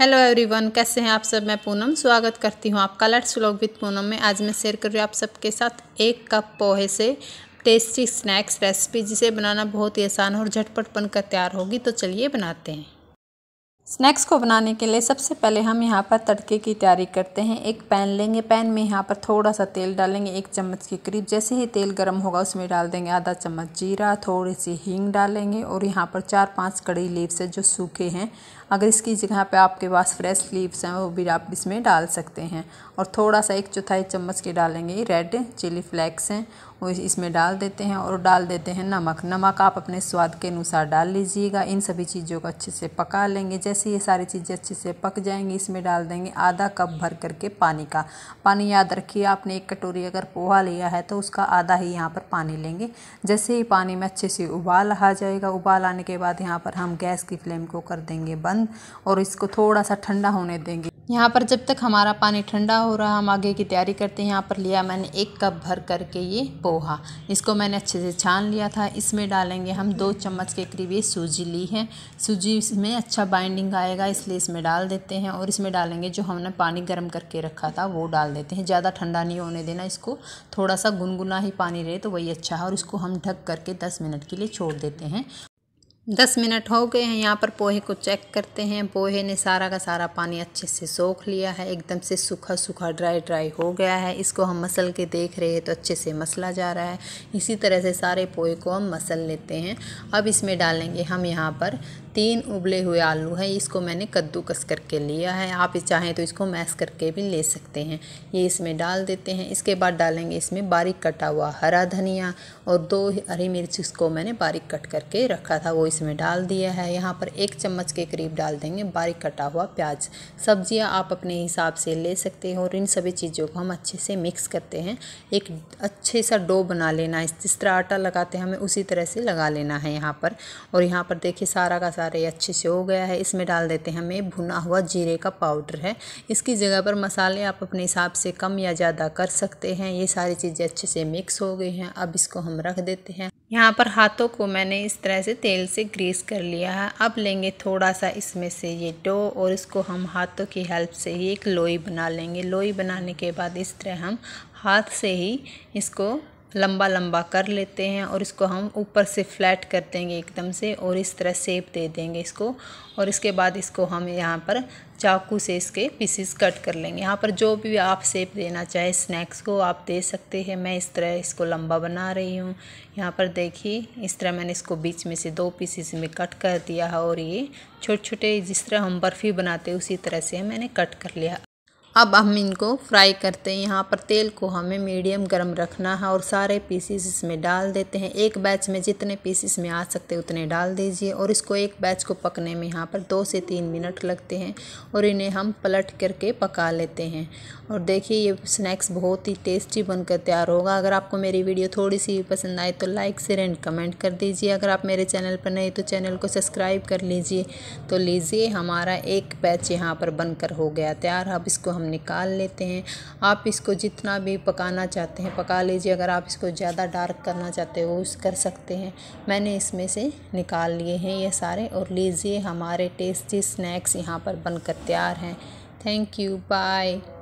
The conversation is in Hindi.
हेलो एवरीवन कैसे हैं आप सब मैं पूनम स्वागत करती हूँ आपका लेट्स व्लॉग विद पूनम में आज मैं शेयर कर रही हूँ आप सबके साथ एक कप पोहे से टेस्टी स्नैक्स रेसिपी जिसे बनाना बहुत ही आसान और झटपट बनकर तैयार होगी तो चलिए बनाते हैं स्नैक्स को बनाने के लिए सबसे पहले हम यहाँ पर तड़के की तैयारी करते हैं एक पैन लेंगे पैन में यहाँ पर थोड़ा सा तेल डालेंगे एक चम्मच के करीब जैसे ही तेल गर्म होगा उसमें डाल देंगे आधा चम्मच जीरा थोड़ी सी हींग डालेंगे और यहाँ पर चार पांच कड़ी लीव्स है जो सूखे हैं अगर इसकी जगह पे आपके पास फ्रेश लीव्स हैं वो भी आप इसमें डाल सकते हैं और थोड़ा सा एक चौथाई चम्मच के डालेंगे रेड चिली फ्लैक्स हैं वो इसमें डाल देते हैं और डाल देते हैं नमक नमक आप अपने स्वाद के अनुसार डाल लीजिएगा इन सभी चीज़ों को अच्छे से पका लेंगे जैसे ये सारी चीज़ें अच्छे से पक जाएंगी इसमें डाल देंगे आधा कप भर करके पानी का पानी याद रखिए आपने एक कटोरी अगर पोहा लिया है तो उसका आधा ही यहाँ पर पानी लेंगे जैसे ही पानी में अच्छे से उबाल आ जाएगा उबाल आने के बाद यहाँ पर हम गैस की फ्लेम को कर देंगे बंद और इसको थोड़ा सा ठंडा होने देंगे यहाँ पर जब तक हमारा पानी ठंडा हो रहा हम आगे की तैयारी करते हैं यहाँ पर लिया मैंने एक कप भर करके ये पोहा इसको मैंने अच्छे से छान लिया था इसमें डालेंगे हम दो चम्मच के करीब ये सूजी ली है सूजी इसमें अच्छा बाइंडिंग आएगा इसलिए इसमें डाल देते हैं और इसमें डालेंगे जो हमने पानी गर्म करके रखा था वो डाल देते हैं ज़्यादा ठंडा नहीं होने देना इसको थोड़ा सा गुनगुना ही पानी रहे तो वही अच्छा है और इसको हम ढक करके दस मिनट के लिए छोड़ देते हैं दस मिनट हो गए हैं यहाँ पर पोहे को चेक करते हैं पोहे ने सारा का सारा पानी अच्छे से सोख लिया है एकदम से सूखा सूखा ड्राई ड्राई हो गया है इसको हम मसल के देख रहे हैं तो अच्छे से मसला जा रहा है इसी तरह से सारे पोहे को हम मसल लेते हैं अब इसमें डालेंगे हम यहाँ पर तीन उबले हुए आलू हैं इसको मैंने कद्दूकस करके लिया है आप चाहें तो इसको मैश करके भी ले सकते हैं ये इसमें डाल देते हैं इसके बाद डालेंगे इसमें बारीक कटा हुआ हरा धनिया और दो हरी मिर्च इसको मैंने बारीक कट करके रखा था वो इसमें डाल दिया है यहाँ पर एक चम्मच के करीब डाल देंगे बारीक कटा हुआ प्याज सब्जियाँ आप अपने हिसाब से ले सकते हैं और इन सभी चीज़ों को हम अच्छे से मिक्स करते हैं एक अच्छे सा डो बना लेना है जिस तरह आटा लगाते हैं हमें उसी तरह से लगा लेना है यहाँ पर और यहाँ पर देखिए सारा का सारे अच्छे से हो गया है इसमें डाल देते हैं हमें भुना हुआ जीरे का पाउडर है इसकी जगह पर मसाले आप अपने हिसाब से कम या ज़्यादा कर सकते हैं ये सारी चीज़ें अच्छे से मिक्स हो गई हैं अब इसको हम रख देते हैं यहाँ पर हाथों को मैंने इस तरह से तेल से ग्रीस कर लिया है अब लेंगे थोड़ा सा इसमें से ये डो और इसको हम हाथों की हेल्प से ही एक लोई बना लेंगे लोई बनाने के बाद इस तरह हम हाथ से ही इसको लंबा लंबा कर लेते हैं और इसको हम ऊपर से फ्लैट कर देंगे एकदम से और इस तरह सेप दे देंगे इसको और इसके बाद इसको हम यहाँ पर चाकू से इसके पीसेस कट कर लेंगे यहाँ पर जो भी आप सेप देना चाहे स्नैक्स को आप दे सकते हैं मैं इस तरह इसको लंबा बना रही हूँ यहाँ पर देखिए इस तरह मैंने इसको बीच में से दो पीसेस में कट कर दिया है और ये छोटे छोटे जिस तरह हम बर्फ़ी बनाते उसी तरह से मैंने कट कर लिया अब हम इनको फ्राई करते हैं यहाँ पर तेल को हमें मीडियम गर्म रखना है और सारे पीसीस इसमें डाल देते हैं एक बैच में जितने पीसीस में आ सकते उतने डाल दीजिए और इसको एक बैच को पकने में यहाँ पर दो से तीन मिनट लगते हैं और इन्हें हम पलट करके पका लेते हैं और देखिए ये स्नैक्स बहुत ही टेस्टी बनकर तैयार होगा अगर आपको मेरी वीडियो थोड़ी सी भी पसंद आए तो लाइक शेयर एंड कमेंट कर दीजिए अगर आप मेरे चैनल पर नहीं तो चैनल को सब्सक्राइब कर लीजिए तो लीजिए हमारा एक बैच यहाँ पर बनकर हो गया तैयार अब इसको हम हम निकाल लेते हैं आप इसको जितना भी पकाना चाहते हैं पका लीजिए अगर आप इसको ज़्यादा डार्क करना चाहते हो उस कर सकते हैं मैंने इसमें से निकाल लिए हैं ये सारे और लीजिए हमारे टेस्टी स्नैक्स यहाँ पर बनकर तैयार हैं थैंक यू बाय